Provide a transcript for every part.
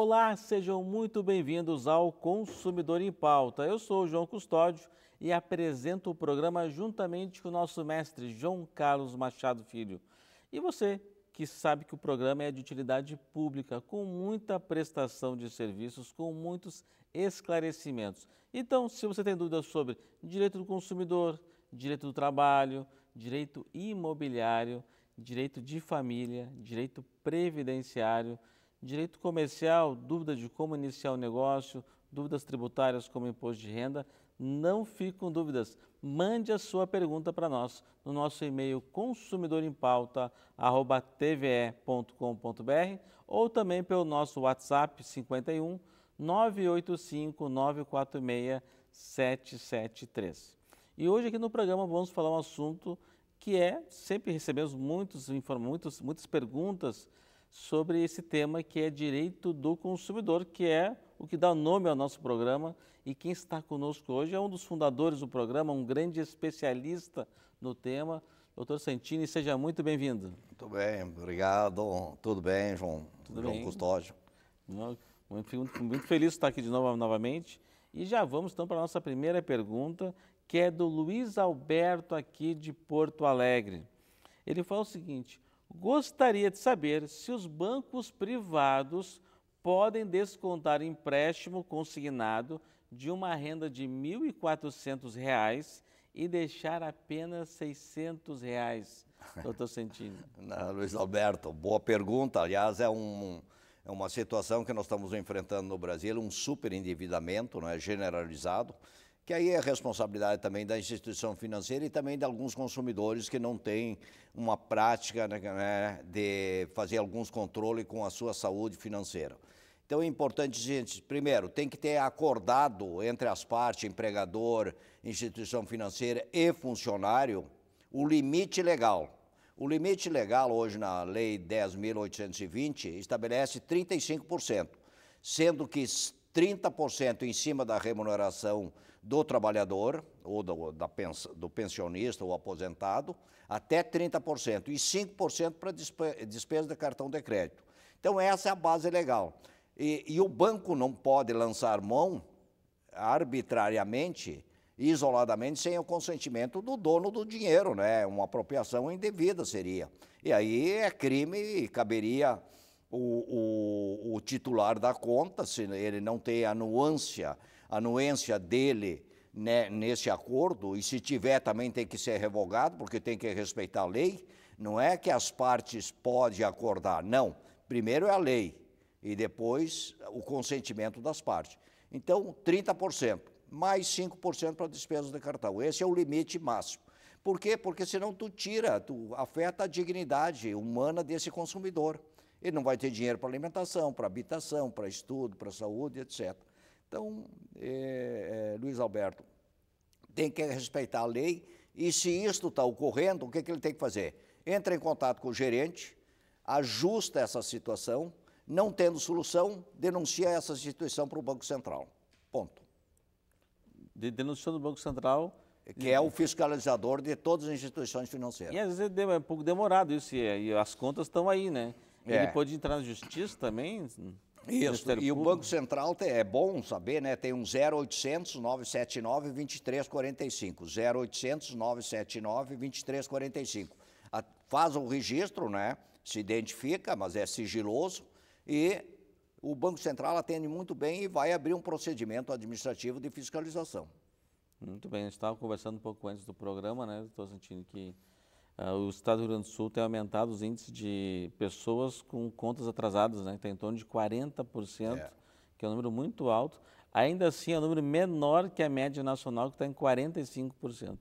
Olá, sejam muito bem-vindos ao Consumidor em Pauta. Eu sou o João Custódio e apresento o programa juntamente com o nosso mestre João Carlos Machado Filho. E você, que sabe que o programa é de utilidade pública, com muita prestação de serviços, com muitos esclarecimentos. Então, se você tem dúvidas sobre direito do consumidor, direito do trabalho, direito imobiliário, direito de família, direito previdenciário, Direito comercial, dúvida de como iniciar o negócio, dúvidas tributárias como imposto de renda, não fique com dúvidas. Mande a sua pergunta para nós no nosso e-mail consumidorempauta@tve.com.br ou também pelo nosso WhatsApp 51 985 946 773. E hoje aqui no programa vamos falar um assunto que é, sempre recebemos muitos, muitos, muitas perguntas sobre esse tema que é direito do consumidor, que é o que dá nome ao nosso programa. E quem está conosco hoje é um dos fundadores do programa, um grande especialista no tema. Doutor Santini, seja muito bem-vindo. Muito bem, obrigado. Tudo bem, João? Tudo João bem? Custódio. Muito, muito feliz de estar aqui de novo novamente. E já vamos então para a nossa primeira pergunta, que é do Luiz Alberto aqui de Porto Alegre. Ele fala o seguinte: Gostaria de saber se os bancos privados podem descontar empréstimo consignado de uma renda de R$ 1.400 e deixar apenas R$ 600, reais, doutor Santini? Luiz Alberto, boa pergunta. Aliás, é, um, é uma situação que nós estamos enfrentando no Brasil, um super endividamento né, generalizado que aí é responsabilidade também da instituição financeira e também de alguns consumidores que não têm uma prática né, né de fazer alguns controles com a sua saúde financeira. Então é importante, gente, primeiro, tem que ter acordado entre as partes, empregador, instituição financeira e funcionário, o limite legal. O limite legal hoje na Lei 10.820 estabelece 35%, sendo que 30% em cima da remuneração do trabalhador, ou do, da, do pensionista ou aposentado, até 30%, e 5% para despesa de cartão de crédito. Então, essa é a base legal. E, e o banco não pode lançar mão arbitrariamente, isoladamente, sem o consentimento do dono do dinheiro, né? Uma apropriação indevida seria. E aí é crime e caberia o, o, o titular da conta, se ele não tem anuência, anuência dele né, nesse acordo, e se tiver também tem que ser revogado, porque tem que respeitar a lei, não é que as partes podem acordar, não. Primeiro é a lei e depois o consentimento das partes. Então, 30%, mais 5% para despesas de cartão. Esse é o limite máximo. Por quê? Porque senão tu tira, tu afeta a dignidade humana desse consumidor. Ele não vai ter dinheiro para alimentação, para habitação, para estudo, para saúde, etc. Então, é, é, Luiz Alberto, tem que respeitar a lei e se isto está ocorrendo, o que, que ele tem que fazer? Entra em contato com o gerente, ajusta essa situação, não tendo solução, denuncia essa instituição para o Banco Central. Ponto. De, do Banco Central. É que é o fiscalizador de todas as instituições financeiras. E às vezes é, é um pouco demorado isso, e as contas estão aí, né? É. Ele pode entrar na justiça também? Isso, e o Banco Central é bom saber, né? Tem um 0800 979 2345. 0800 979 2345. A, faz o registro, né? Se identifica, mas é sigiloso. E o Banco Central atende muito bem e vai abrir um procedimento administrativo de fiscalização. Muito bem, a gente estava conversando um pouco antes do programa, né? Estou sentindo que Uh, o Estado do Rio Grande do Sul tem aumentado os índices de pessoas com contas atrasadas, né? Está em torno de 40%, é. que é um número muito alto. Ainda assim, é um número menor que a média nacional, que está em 45%.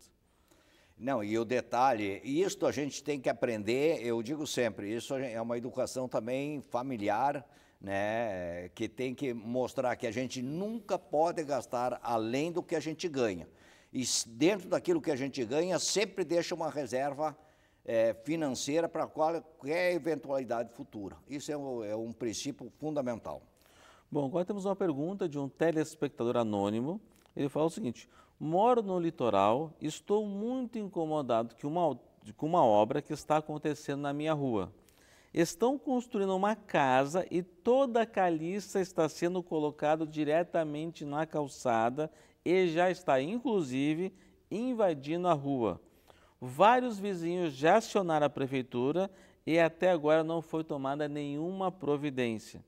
Não, e o detalhe, isso a gente tem que aprender, eu digo sempre, isso é uma educação também familiar, né, que tem que mostrar que a gente nunca pode gastar além do que a gente ganha. E dentro daquilo que a gente ganha, sempre deixa uma reserva é, financeira para qualquer eventualidade futura. Isso é um, é um princípio fundamental. Bom, agora temos uma pergunta de um telespectador anônimo. Ele fala o seguinte: moro no litoral, estou muito incomodado com uma, com uma obra que está acontecendo na minha rua. Estão construindo uma casa e toda a caliça está sendo colocada diretamente na calçada e já está, inclusive, invadindo a rua. Vários vizinhos já acionaram a prefeitura e até agora não foi tomada nenhuma providência.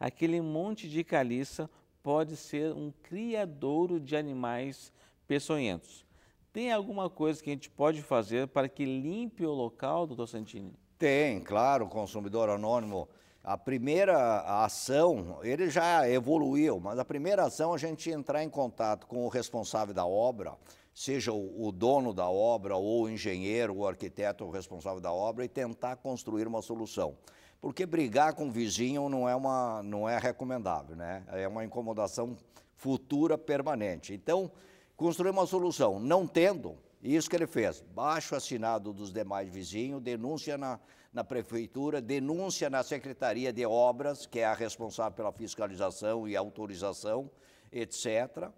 Aquele monte de caliça pode ser um criadouro de animais peçonhentos. Tem alguma coisa que a gente pode fazer para que limpe o local, doutor Santini? Tem, claro, consumidor anônimo. A primeira ação, ele já evoluiu, mas a primeira ação é a gente entrar em contato com o responsável da obra, seja o, dono da obra, ou o engenheiro, o arquiteto, o responsável da obra, e tentar construir uma solução. Porque brigar com o vizinho não é, uma, não é recomendável, né? É uma incomodação futura permanente. Então, construir uma solução, não tendo, isso que ele fez, baixo assinado dos demais vizinhos, denúncia na, na prefeitura, denúncia na Secretaria de Obras, que é a responsável pela fiscalização e autorização, etc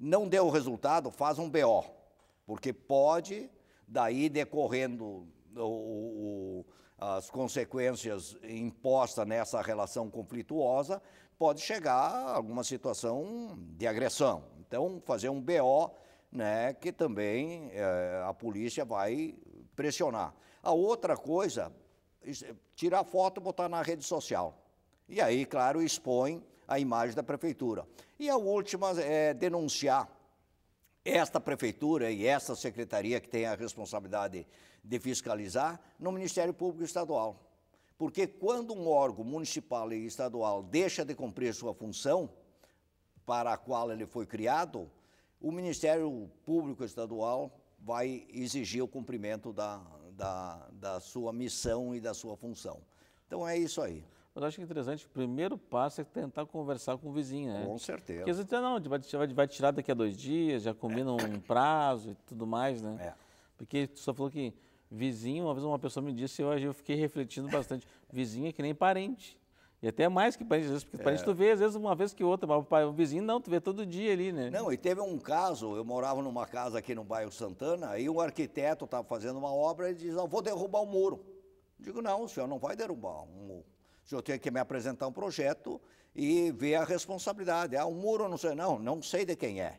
não deu resultado, faz um BO, porque pode, daí decorrendo o, o, as consequências impostas nessa relação conflituosa, pode chegar a alguma situação de agressão. Então, fazer um BO, né, que também é, a polícia vai pressionar. A outra coisa, tirar foto e botar na rede social. E aí, claro, expõe a imagem da prefeitura. E a última é denunciar esta prefeitura e esta secretaria que tem a responsabilidade de fiscalizar no Ministério Público Estadual. Porque quando um órgão municipal e estadual deixa de cumprir sua função para a qual ele foi criado, o Ministério Público Estadual vai exigir o cumprimento da, da, da sua missão e da sua função. Então é isso aí. Mas acho que é interessante, o primeiro passo é tentar conversar com o vizinho, né? Com certeza. Porque às vezes, não, vai, vai tirar daqui a dois dias, já combina é. um prazo e tudo mais, né? É. Porque tu só falou que vizinho, uma vez uma pessoa me disse, eu, eu fiquei refletindo bastante, vizinho é que nem parente. E até mais que parente, às vezes, porque é. parente tu vê, às vezes, uma vez que outra, mas o vizinho não, tu vê todo dia ali, né? Não, e teve um caso, eu morava numa casa aqui no bairro Santana, e um arquiteto estava fazendo uma obra e diz, ah, vou derrubar o um muro. Eu digo, não, o senhor não vai derrubar um muro senhor tem que me apresentar um projeto e ver a responsabilidade. Ah, um muro, não sei, não, não sei de quem é.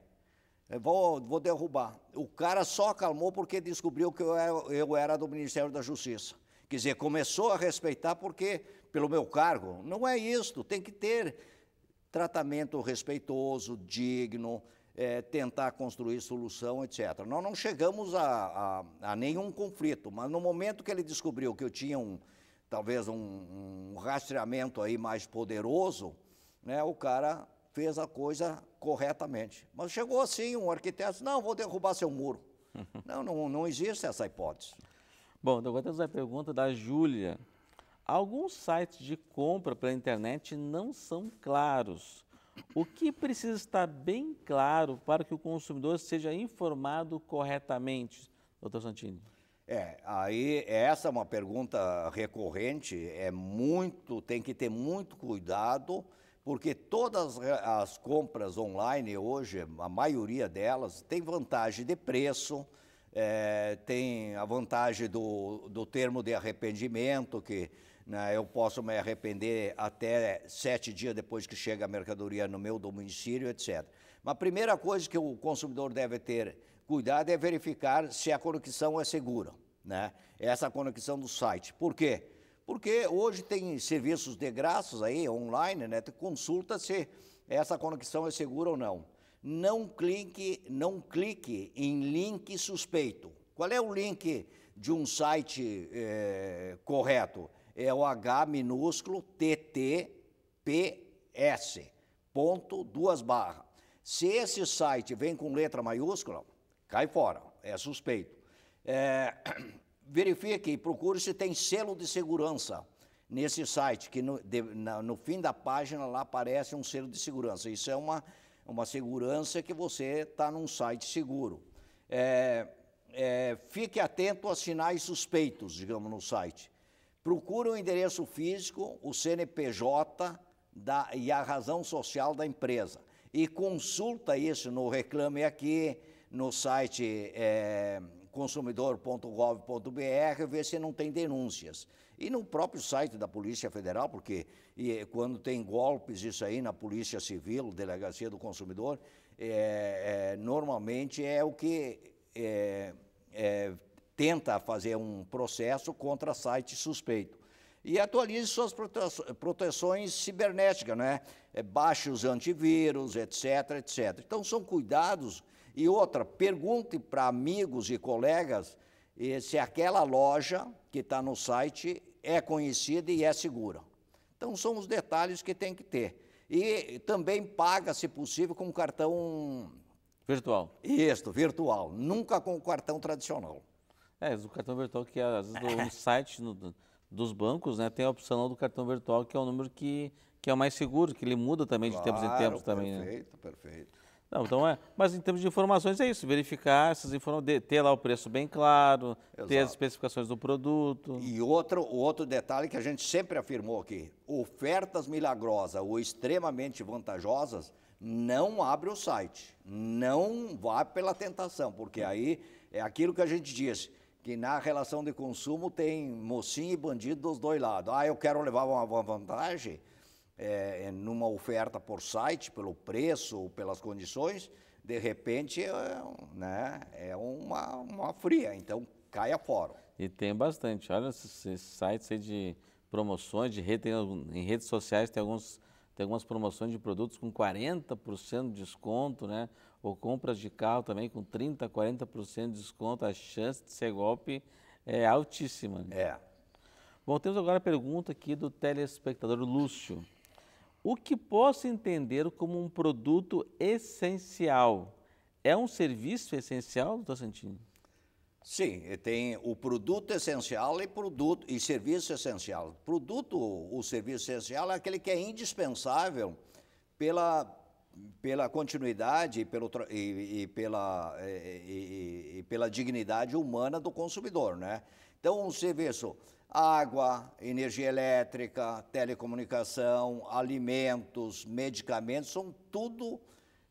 Eu vou, vou derrubar. O cara só acalmou porque descobriu que eu era, eu era do Ministério da Justiça. Quer dizer, começou a respeitar porque, pelo meu cargo, não é isto, tem que ter tratamento respeitoso, digno, é, tentar construir solução, etc. Nós não chegamos a, a, a, nenhum conflito, mas no momento que ele descobriu que eu tinha um, talvez um, um rastreamento aí mais poderoso, né, o cara fez a coisa corretamente. Mas chegou assim um arquiteto, não, vou derrubar seu muro. não, não, não existe essa hipótese. Bom, então agora temos a pergunta da Júlia. Alguns sites de compra pela internet não são claros. O que precisa estar bem claro para que o consumidor seja informado corretamente, doutor Santini? É, aí essa é uma pergunta recorrente, é muito, tem que ter muito cuidado, porque todas as compras online hoje, a maioria delas, tem vantagem de preço, é, tem a vantagem do, do termo de arrependimento, que né, eu posso me arrepender até sete dias depois que chega a mercadoria no meu domicílio, etc. Mas a primeira coisa que o consumidor deve ter Cuidado é verificar se a conexão é segura, né? Essa conexão do site. Por quê? Porque hoje tem serviços de graças aí, online, né? Tu consulta se essa conexão é segura ou não. Não clique, não clique em link suspeito. Qual é o link de um site é, correto? É o H minúsculo TTPS, ponto, duas barras. Se esse site vem com letra maiúscula, cai fora, é suspeito. É, verifique, procure se tem selo de segurança nesse site, que no, de, na, no, fim da página lá aparece um selo de segurança. Isso é uma, uma segurança que você está num site seguro. É, é, fique atento a sinais suspeitos, digamos, no site. Procure o endereço físico, o CNPJ da, e a razão social da empresa. E consulta isso no Reclame Aqui, no site é, consumidor.gov.br ver se não tem denúncias. E no próprio site da Polícia Federal, porque e, quando tem golpes, isso aí na Polícia Civil, Delegacia do Consumidor, é, é, normalmente é o que é, é, tenta fazer um processo contra site suspeito e atualize suas proteções cibernéticas, né? É, baixos antivírus, etc, etc. Então, são cuidados e outra, pergunte para amigos e colegas eh, se aquela loja que está no site é conhecida e é segura. Então, são os detalhes que tem que ter. E também paga, se possível, com cartão. Virtual. Isso, virtual. Nunca com o cartão tradicional. É, o cartão virtual que é, às vezes no site no, dos bancos né, tem a opção do cartão virtual, que é o número que, que é o mais seguro, que ele muda também claro, de tempos em tempos perfeito, também. Perfeito, né? perfeito. Não, então é. Mas em termos de informações é isso, verificar essas informações, ter lá o preço bem claro, Exato. ter as especificações do produto. E outro, o outro detalhe que a gente sempre afirmou aqui: ofertas milagrosas ou extremamente vantajosas, não abre o site. Não vá pela tentação, porque aí é aquilo que a gente disse. Que na relação de consumo tem mocinho e bandido dos dois lados. Ah, eu quero levar uma vantagem, é, eh, numa oferta por site, pelo preço, pelas condições, de repente é, né, é uma, uma fria, então caia fora. E tem bastante. Olha esses sites aí de promoções, de rede, em redes sociais tem alguns tem algumas promoções de produtos com 40% de desconto, né? Ou compras de carro também com 30%, 40% de desconto. A chance de ser golpe é altíssima. É. Bom, temos agora a pergunta aqui do telespectador Lúcio o que posso entender como um produto essencial. É um serviço essencial, doutor Santini? Sim, tem o produto essencial e, produto, e serviço essencial. Produto, o serviço essencial é aquele que é indispensável pela, pela continuidade e, pelo, e, e pela, e, e, pela dignidade humana do consumidor, né? Então, um serviço água, energia elétrica, telecomunicação, alimentos, medicamentos, são tudo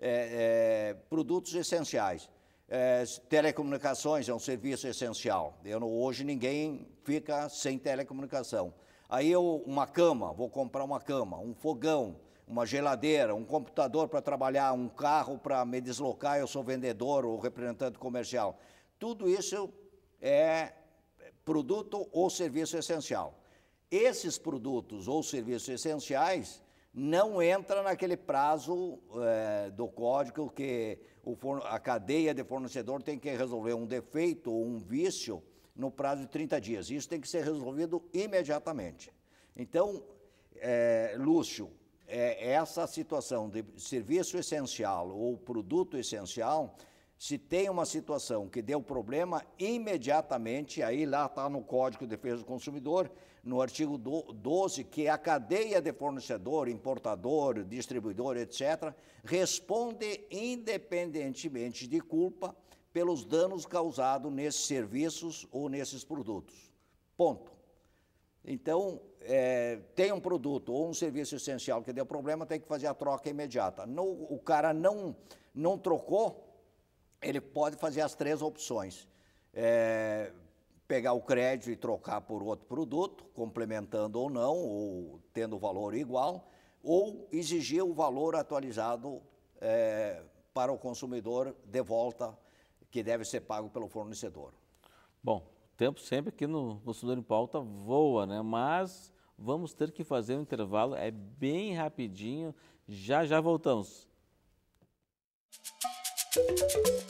é, é, produtos essenciais. É, telecomunicações é um serviço essencial. Eu, hoje ninguém fica sem telecomunicação. Aí eu, uma cama, vou comprar uma cama, um fogão, uma geladeira, um computador para trabalhar, um carro para me deslocar, eu sou vendedor ou representante comercial. Tudo isso é produto ou serviço essencial. Esses produtos ou serviços essenciais não entram naquele prazo é, do código que forno, a cadeia de fornecedor tem que resolver um defeito ou um vício no prazo de 30 dias. Isso tem que ser resolvido imediatamente. Então, é, Lúcio, é, essa situação de serviço essencial ou produto essencial se tem uma situação que deu problema, imediatamente, aí lá está no Código de Defesa do Consumidor, no artigo 12, que a cadeia de fornecedor, importador, distribuidor, etc., responde independentemente de culpa pelos danos causados nesses serviços ou nesses produtos. Ponto. Então, é, tem um produto ou um serviço essencial que deu problema, tem que fazer a troca imediata. No, o cara não, não trocou, ele pode fazer as três opções. É, pegar o crédito e trocar por outro produto, complementando ou não, ou tendo o valor igual, ou exigir o valor atualizado é, para o consumidor de volta, que deve ser pago pelo fornecedor. Bom, tempo sempre aqui no Consumidor em Pauta voa, né? Mas vamos ter que fazer um intervalo, é bem rapidinho, já já voltamos. Música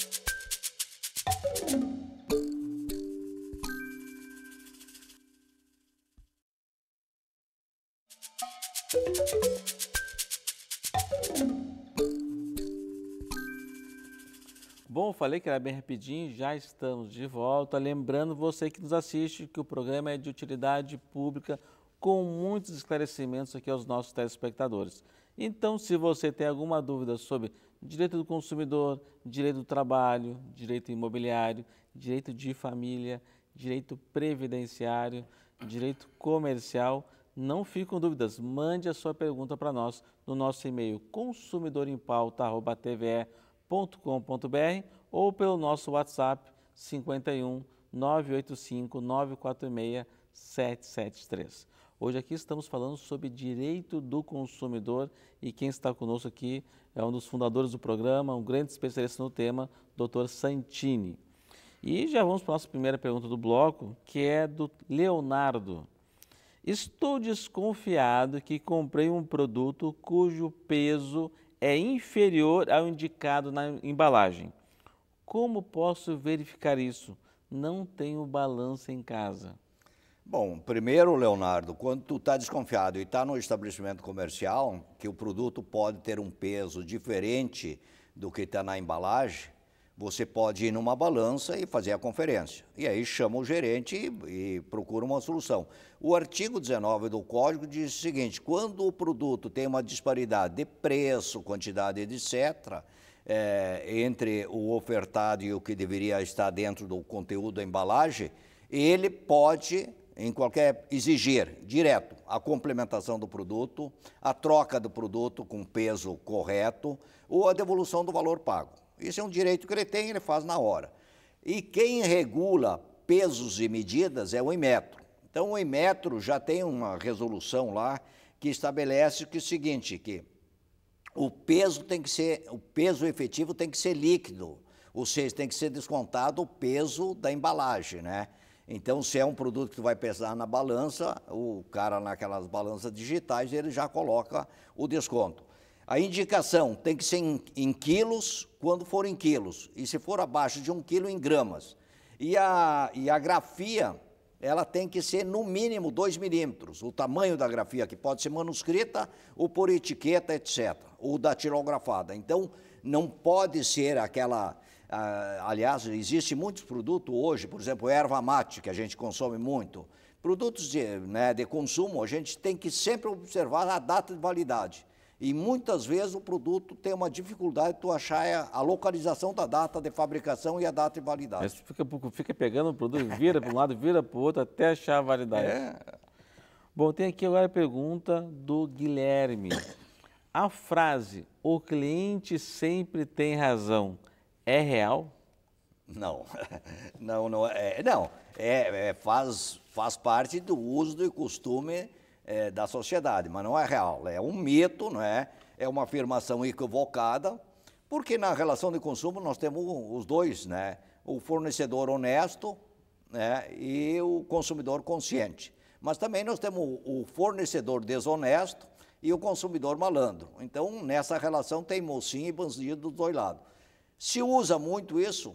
Bom, falei que era bem rapidinho, já estamos de volta. Lembrando você que nos assiste que o programa é de utilidade pública com muitos esclarecimentos aqui aos nossos telespectadores. Então, se você tem alguma dúvida sobre direito do consumidor, direito do trabalho, direito imobiliário, direito de família, direito previdenciário, direito comercial, não fique com dúvidas, mande a sua pergunta para nós no nosso e-mail consumidorempauta.tve.com.br ou pelo nosso WhatsApp 51 985 946 773. Hoje aqui estamos falando sobre direito do consumidor e quem está conosco aqui é um dos fundadores do programa, um grande especialista no tema, Dr. Santini. E já vamos para a nossa primeira pergunta do bloco, que é do Leonardo. Estou desconfiado que comprei um produto cujo peso é inferior ao indicado na embalagem. Como posso verificar isso? Não tenho balança em casa. Bom, primeiro, Leonardo, quando tu está desconfiado e está no estabelecimento comercial, que o produto pode ter um peso diferente do que está na embalagem, você pode ir numa balança e fazer a conferência. E aí chama o gerente e, e procura uma solução. O artigo 19 do Código diz o seguinte: quando o produto tem uma disparidade de preço, quantidade, etc., é, eh, entre o ofertado e o que deveria estar dentro do conteúdo da embalagem, ele pode, em qualquer, exigir direto a complementação do produto, a troca do produto com peso correto ou a devolução do valor pago. Isso é um direito que ele tem, ele faz na hora. E quem regula pesos e medidas é o Inmetro. Então o Inmetro já tem uma resolução lá que estabelece que é o seguinte, que o peso tem que ser, o peso efetivo tem que ser líquido, ou seja, tem que ser descontado o peso da embalagem, né? Então, se é um produto que tu vai pesar na balança, o cara naquelas balanças digitais, ele já coloca o desconto. A indicação tem que ser em, em, quilos, quando for em quilos, e se for abaixo de um quilo, em gramas. E a, e a grafia, ela tem que ser no mínimo 2 milímetros, o tamanho da grafia, que pode ser manuscrita ou por etiqueta, etc., ou datilografada. Então, não pode ser aquela. Ah, aliás, existe muitos produtos hoje, por exemplo, erva mate, que a gente consome muito. Produtos de, né, de consumo, a gente tem que sempre observar a data de validade. E muitas vezes o produto tem uma dificuldade de tu achar é, a localização da data de fabricação e a data de validade. Mas fica, fica pegando o produto, vira para um lado, vira para o outro, até achar a validade. É. Bom, tem aqui agora a pergunta do Guilherme. A frase, o cliente sempre tem razão, é real? Não, não, não é. é. Não, é, é faz, faz parte do uso do costume é, da sociedade, mas não é real, é um mito, não é? É uma afirmação equivocada, porque na relação de consumo nós temos os dois, né? O fornecedor honesto né? e o consumidor consciente. Mas também nós temos o fornecedor desonesto e o consumidor malandro. Então, nessa relação tem mocinho e bandido dos dois lados. Se usa muito isso,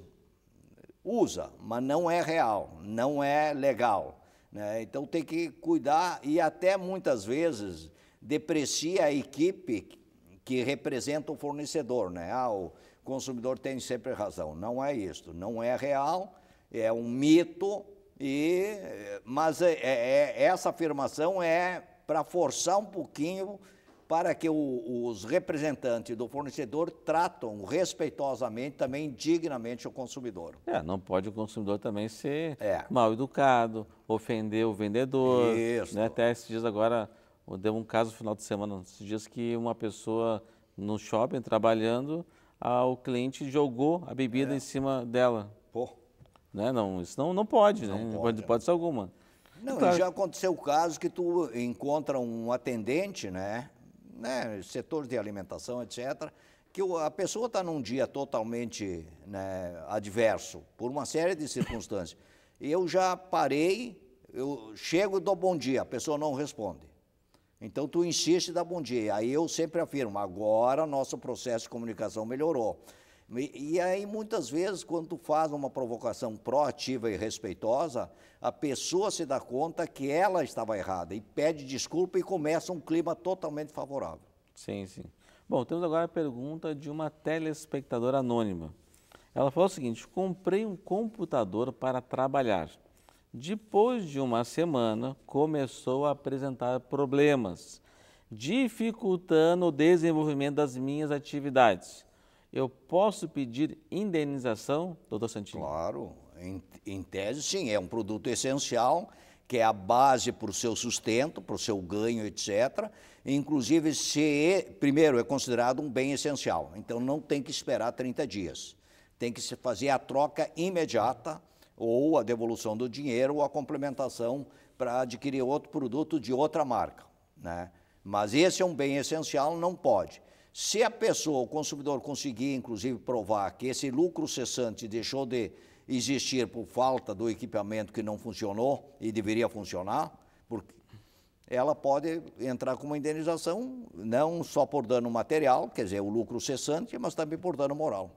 usa, mas não é real, não é legal. Né? Então tem que cuidar e até muitas vezes deprecia a equipe que representa o fornecedor. Né? Ah, o consumidor tem sempre razão. Não é isso, não é real, é um mito, e, mas é, é, é essa afirmação é para forçar um pouquinho para que o, os representantes do fornecedor tratam respeitosamente, também dignamente o consumidor. É, não pode o consumidor também ser é. mal educado, ofender o vendedor. Isso. Né? Até esses dias agora, deu um caso no final de semana, esses dias que uma pessoa no shopping trabalhando, o cliente jogou a bebida é. em cima dela. Pô. Né? Não, isso não, não pode, não né? pode, pode hipótese alguma. Não, claro. Então, já aconteceu o caso que tu encontra um atendente, né? né, setores de alimentação, etc., que a pessoa está num dia totalmente né, adverso, por uma série de circunstâncias. Eu já parei, eu chego e dou bom dia, a pessoa não responde. Então tu insiste e dá bom dia. Aí eu sempre afirmo, agora nosso processo de comunicação melhorou. E, e, aí, muitas vezes, quando tu faz uma provocação proativa e respeitosa, a pessoa se dá conta que ela estava errada e pede desculpa e começa um clima totalmente favorável. Sim, sim. Bom, temos agora a pergunta de uma telespectadora anônima. Ela falou o seguinte: comprei um computador para trabalhar. Depois de uma semana, começou a apresentar problemas, dificultando o desenvolvimento das minhas atividades eu posso pedir indenização, doutor Santinho? Claro, em, em tese sim, é um produto essencial, que é a base para o seu sustento, para o seu ganho, etc. Inclusive, se, é, primeiro, é considerado um bem essencial, então não tem que esperar 30 dias. Tem que se fazer a troca imediata, ou a devolução do dinheiro, ou a complementação para adquirir outro produto de outra marca. Né? Mas esse é um bem essencial, não pode. Se a pessoa, o consumidor, conseguir, inclusive, provar que esse lucro cessante deixou de existir por falta do equipamento que não funcionou e deveria funcionar, porque ela pode entrar com uma indenização não só por dano material, quer dizer, o lucro cessante, mas também por dano moral.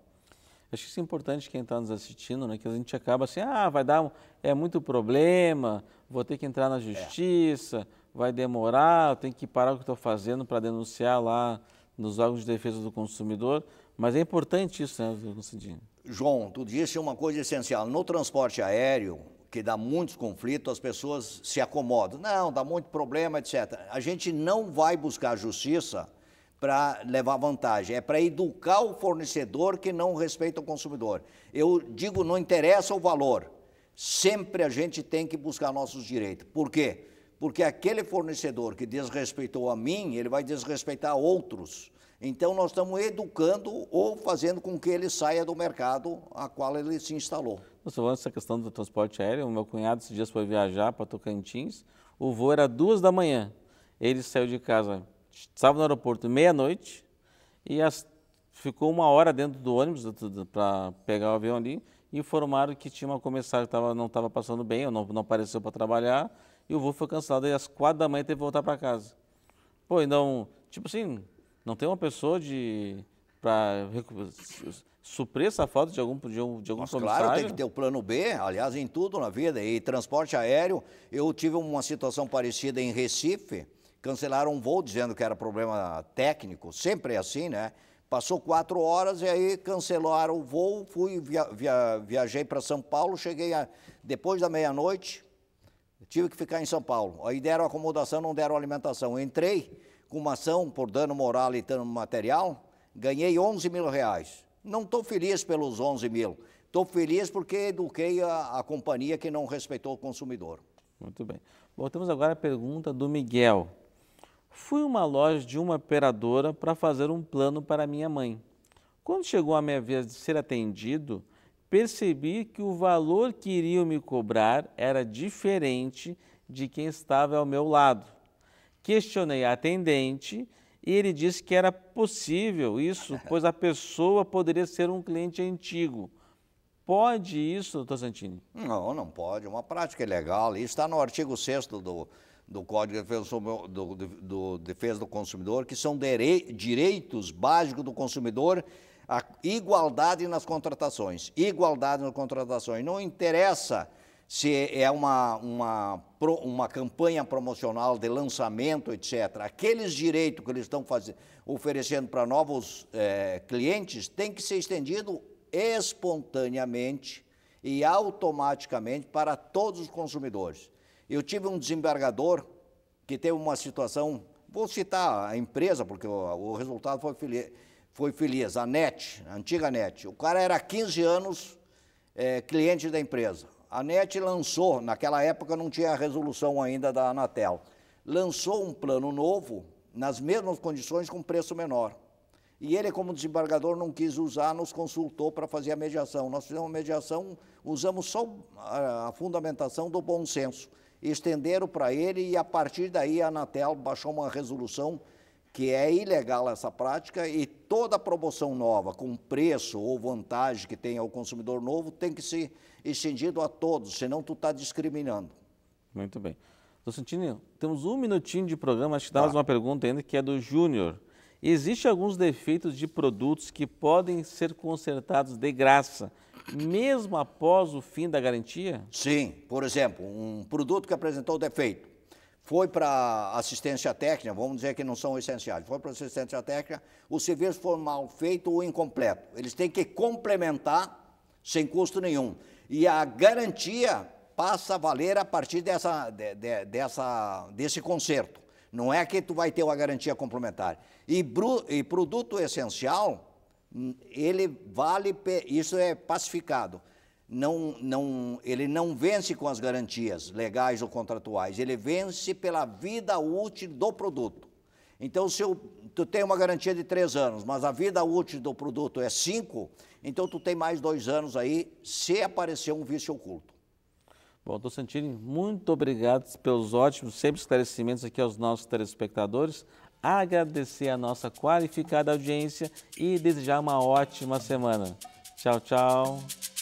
Acho que isso é importante quem está nos assistindo, né? Que a gente acaba assim, ah, vai dar, é muito problema, vou ter que entrar na é. justiça, é. vai demorar, eu tenho que parar o que estou fazendo para denunciar lá nos órgãos de defesa do consumidor, mas é importante isso, né, Constantino? João, tu disse é uma coisa essencial. No transporte aéreo, que dá muitos conflitos, as pessoas se acomodam. Não, dá muito problema, etc. A gente não vai buscar justiça para levar vantagem, é para educar o fornecedor que não respeita o consumidor. Eu digo, não interessa o valor, sempre a gente tem que buscar nossos direitos. Por quê? porque aquele fornecedor que desrespeitou a mim, ele vai desrespeitar outros. Então, nós estamos educando ou fazendo com que ele saia do mercado a qual ele se instalou. Você falou essa questão do transporte aéreo. O meu cunhado, esses dias, foi viajar para Tocantins. O voo era duas da manhã. Ele saiu de casa, estava no aeroporto meia-noite e as, ficou uma hora dentro do ônibus para pegar o avião ali. Informaram que tinha uma comissária que tava, não estava passando bem, ou não, não apareceu para trabalhar e o voo foi cancelado. E às quatro da manhã teve que voltar para casa. Pô, então, tipo assim, não tem uma pessoa de para suprir essa falta de algum de algum Mas, Claro, tem que ter o plano B, aliás, em tudo na vida. E transporte aéreo, eu tive uma situação parecida em Recife, cancelaram um voo dizendo que era problema técnico, sempre é assim, né? Passou quatro horas e aí cancelaram o voo, fui via, via, viajei para São Paulo, cheguei a, depois da meia-noite, eu tive que ficar em São Paulo. Aí deram acomodação, não deram alimentação. Eu entrei com uma ação por dano moral e dano material, ganhei 11 mil reais. Não estou feliz pelos 11 mil. Estou feliz porque eduquei a, a companhia que não respeitou o consumidor. Muito bem. Voltamos agora à pergunta do Miguel. Fui uma loja de uma operadora para fazer um plano para minha mãe. Quando chegou a minha vez de ser atendido, percebi que o valor que iriam me cobrar era diferente de quem estava ao meu lado. Questionei a atendente e ele disse que era possível isso, pois a pessoa poderia ser um cliente antigo. Pode isso, doutor Santini? Não, não pode. Uma prática ilegal. Isso está no artigo 6 do, do Código de Defesa do, do, do, Defesa do Consumidor, que são direi, direitos básicos do consumidor a igualdade nas contratações. Igualdade nas contratações. Não interessa se é uma, uma, uma campanha promocional de lançamento, etc. Aqueles direitos que eles estão fazendo, oferecendo para novos é, clientes tem que ser estendido espontaneamente e automaticamente para todos os consumidores. Eu tive um desembargador que teve uma situação, vou citar a empresa, porque o, o resultado foi foi Feliz, a NET, a antiga NET. O cara era há 15 anos é, cliente da empresa. A NET lançou, naquela época não tinha a resolução ainda da Anatel, lançou um plano novo, nas mesmas condições, com preço menor. E ele, como desembargador, não quis usar, nos consultou para fazer a mediação. Nós fizemos a mediação, usamos só a fundamentação do bom senso. Estenderam para ele e, a partir daí, a Anatel baixou uma resolução que é ilegal essa prática e toda promoção nova com preço ou vantagem que tem ao consumidor novo tem que ser estendido a todos, senão tu está discriminando. Muito bem. Docentino, temos um minutinho de programa, acho que dá tá. mais uma pergunta ainda, que é do Júnior. Existem alguns defeitos de produtos que podem ser consertados de graça, mesmo após o fim da garantia? Sim, por exemplo, um produto que apresentou defeito, foi para assistência técnica, vamos dizer que não são essenciais, foi para assistência técnica, o serviço foi mal feito ou incompleto. Eles têm que complementar sem custo nenhum. E a garantia passa a valer a partir dessa, de, de, dessa, desse conserto. Não é que tu vai ter uma garantia complementar. E, bru, e produto essencial, hum, ele vale, isso é pacificado não, não, ele não vence com as garantias legais ou contratuais, ele vence pela vida útil do produto. Então, se eu, tu tem uma garantia de três anos, mas a vida útil do produto é cinco, então tu tem mais dois anos aí, se aparecer um vício oculto. Bom, doutor Santini, muito obrigado pelos ótimos, sempre esclarecimentos aqui aos nossos telespectadores. Agradecer a nossa qualificada audiência e desejar uma ótima semana. Tchau, tchau.